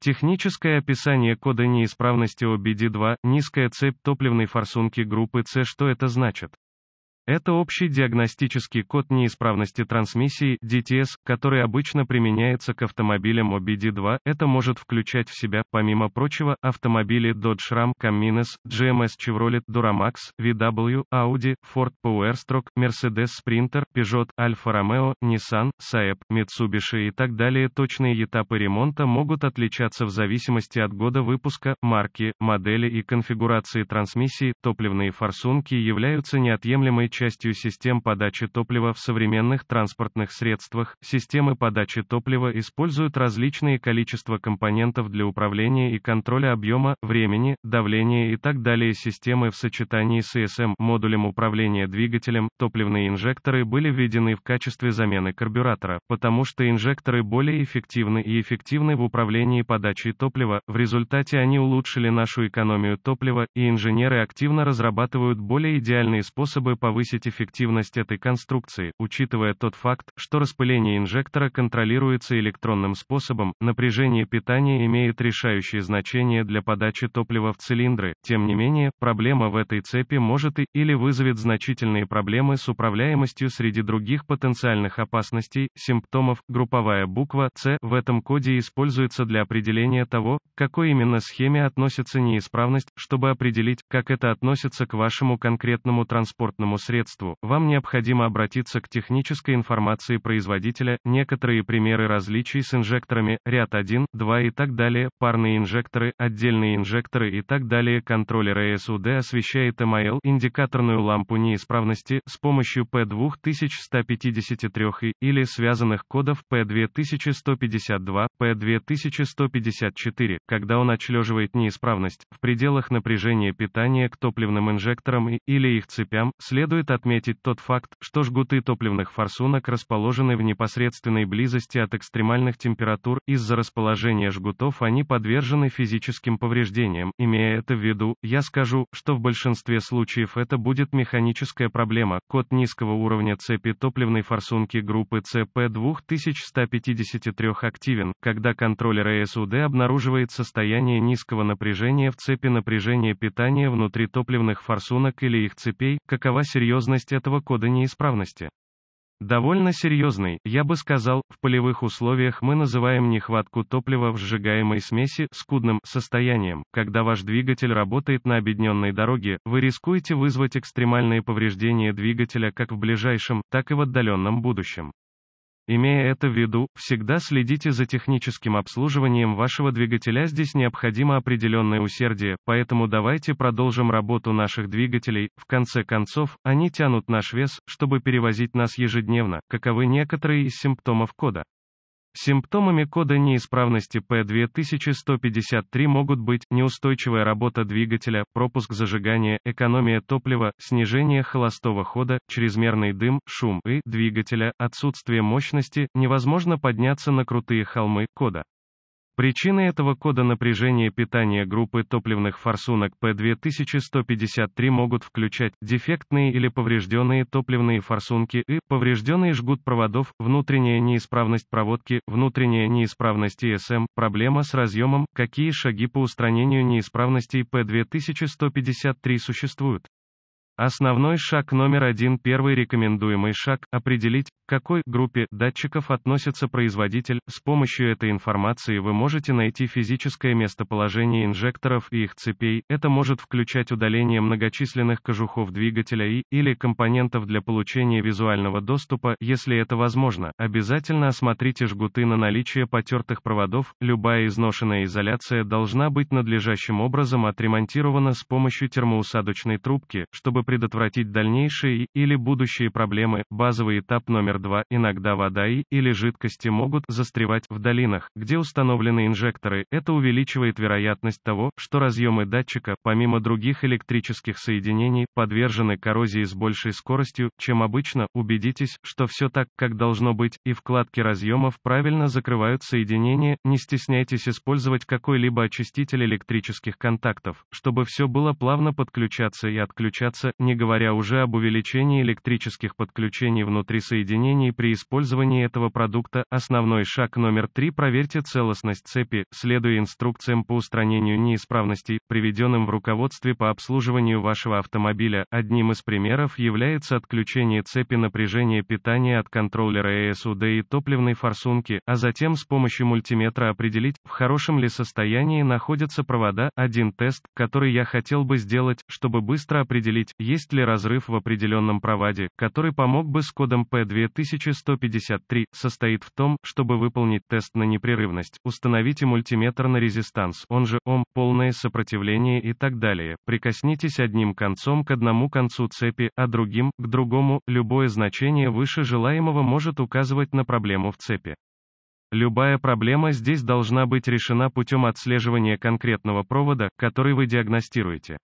Техническое описание кода неисправности OBD2, низкая цепь топливной форсунки группы С. Что это значит? Это общий диагностический код неисправности трансмиссии DTS, который обычно применяется к автомобилям OBD2. Это может включать в себя, помимо прочего, автомобили Dodge Ram, Cummins, GMS эм Chevrolet, Duramax, VW, Audi, Ford Powerstroke, Mercedes Sprinter, Peugeot, Alfa Romeo, Nissan, Saab, Mitsubishi и так далее. Точные этапы ремонта могут отличаться в зависимости от года выпуска, марки, модели и конфигурации трансмиссии. Топливные форсунки являются неотъемлемой частью систем подачи топлива в современных транспортных средствах. Системы подачи топлива используют различные количества компонентов для управления и контроля объема, времени, давления и так далее. Системы в сочетании с ESM, модулем управления двигателем, топливные инжекторы были введены в качестве замены карбюратора, потому что инжекторы более эффективны и эффективны в управлении подачей топлива, в результате они улучшили нашу экономию топлива, и инженеры активно разрабатывают более идеальные способы повысить повысить эффективность этой конструкции, учитывая тот факт, что распыление инжектора контролируется электронным способом, напряжение питания имеет решающее значение для подачи топлива в цилиндры, тем не менее, проблема в этой цепи может и, или вызовет значительные проблемы с управляемостью среди других потенциальных опасностей, симптомов, групповая буква «С» в этом коде используется для определения того, к какой именно схеме относится неисправность, чтобы определить, как это относится к вашему конкретному транспортному средству средству, вам необходимо обратиться к технической информации производителя, некоторые примеры различий с инжекторами, ряд 1, 2 и так далее, парные инжекторы, отдельные инжекторы и так далее. Контроллер ASUD освещает МАЛ индикаторную лампу неисправности с помощью P2153 и, или связанных кодов P2152, P2154, когда он отчлеживает неисправность в пределах напряжения питания к топливным инжекторам и, или их цепям, следует Стоит отметить тот факт, что жгуты топливных форсунок расположены в непосредственной близости от экстремальных температур, из-за расположения жгутов они подвержены физическим повреждениям. Имея это в виду, я скажу, что в большинстве случаев это будет механическая проблема. Код низкого уровня цепи топливной форсунки группы CP2153 активен, когда контроллер ЭСУД обнаруживает состояние низкого напряжения в цепи напряжения питания внутри топливных форсунок или их цепей, какова серьезность серьезность этого кода неисправности. Довольно серьезный, я бы сказал, в полевых условиях мы называем нехватку топлива в сжигаемой смеси скудным состоянием. Когда ваш двигатель работает на обедненной дороге, вы рискуете вызвать экстремальные повреждения двигателя как в ближайшем, так и в отдаленном будущем. Имея это в виду, всегда следите за техническим обслуживанием вашего двигателя. Здесь необходимо определенное усердие, поэтому давайте продолжим работу наших двигателей. В конце концов, они тянут наш вес, чтобы перевозить нас ежедневно, каковы некоторые из симптомов кода. Симптомами кода неисправности P2153 могут быть неустойчивая работа двигателя, пропуск зажигания, экономия топлива, снижение холостого хода, чрезмерный дым, шум и двигателя, отсутствие мощности, невозможно подняться на крутые холмы кода. Причины этого кода напряжения питания группы топливных форсунок P2153 могут включать дефектные или поврежденные топливные форсунки и поврежденный жгут проводов, внутренняя неисправность проводки, внутренняя неисправность ИСМ, проблема с разъемом, какие шаги по устранению неисправностей P2153 существуют. Основной шаг номер один, первый рекомендуемый шаг, определить, к какой группе датчиков относится производитель, с помощью этой информации вы можете найти физическое местоположение инжекторов и их цепей, это может включать удаление многочисленных кожухов двигателя и, или компонентов для получения визуального доступа, если это возможно. Обязательно осмотрите жгуты на наличие потертых проводов, любая изношенная изоляция должна быть надлежащим образом отремонтирована с помощью термоусадочной трубки, чтобы предотвратить дальнейшие и, или будущие проблемы, базовый этап номер 2, иногда вода и или жидкости могут застревать в долинах, где установлены инжекторы, это увеличивает вероятность того, что разъемы датчика, помимо других электрических соединений, подвержены коррозии с большей скоростью, чем обычно, убедитесь, что все так, как должно быть, и вкладки разъемов правильно закрывают соединение, не стесняйтесь использовать какой-либо очиститель электрических контактов, чтобы все было плавно подключаться и отключаться, не говоря уже об увеличении электрических подключений внутри соединения, изменений при использовании этого продукта. Основной шаг номер три проверьте целостность цепи, следуя инструкциям по устранению неисправностей, приведенным в руководстве по обслуживанию вашего автомобиля. Одним из примеров является отключение цепи напряжения питания от контроллера ESUD и топливной форсунки, а затем с помощью мультиметра определить, в хорошем ли состоянии находятся провода. Один тест, который я хотел бы сделать, чтобы быстро определить, есть ли разрыв в определенном проводе, который помог бы с кодом P2000 1153, состоит в том, чтобы выполнить тест на непрерывность, установите мультиметр на резистанс, он же ОМ, полное сопротивление и так далее. Прикоснитесь одним концом к одному концу цепи, а другим, к другому, любое значение выше желаемого может указывать на проблему в цепи. Любая проблема здесь должна быть решена путем отслеживания конкретного провода, который вы диагностируете.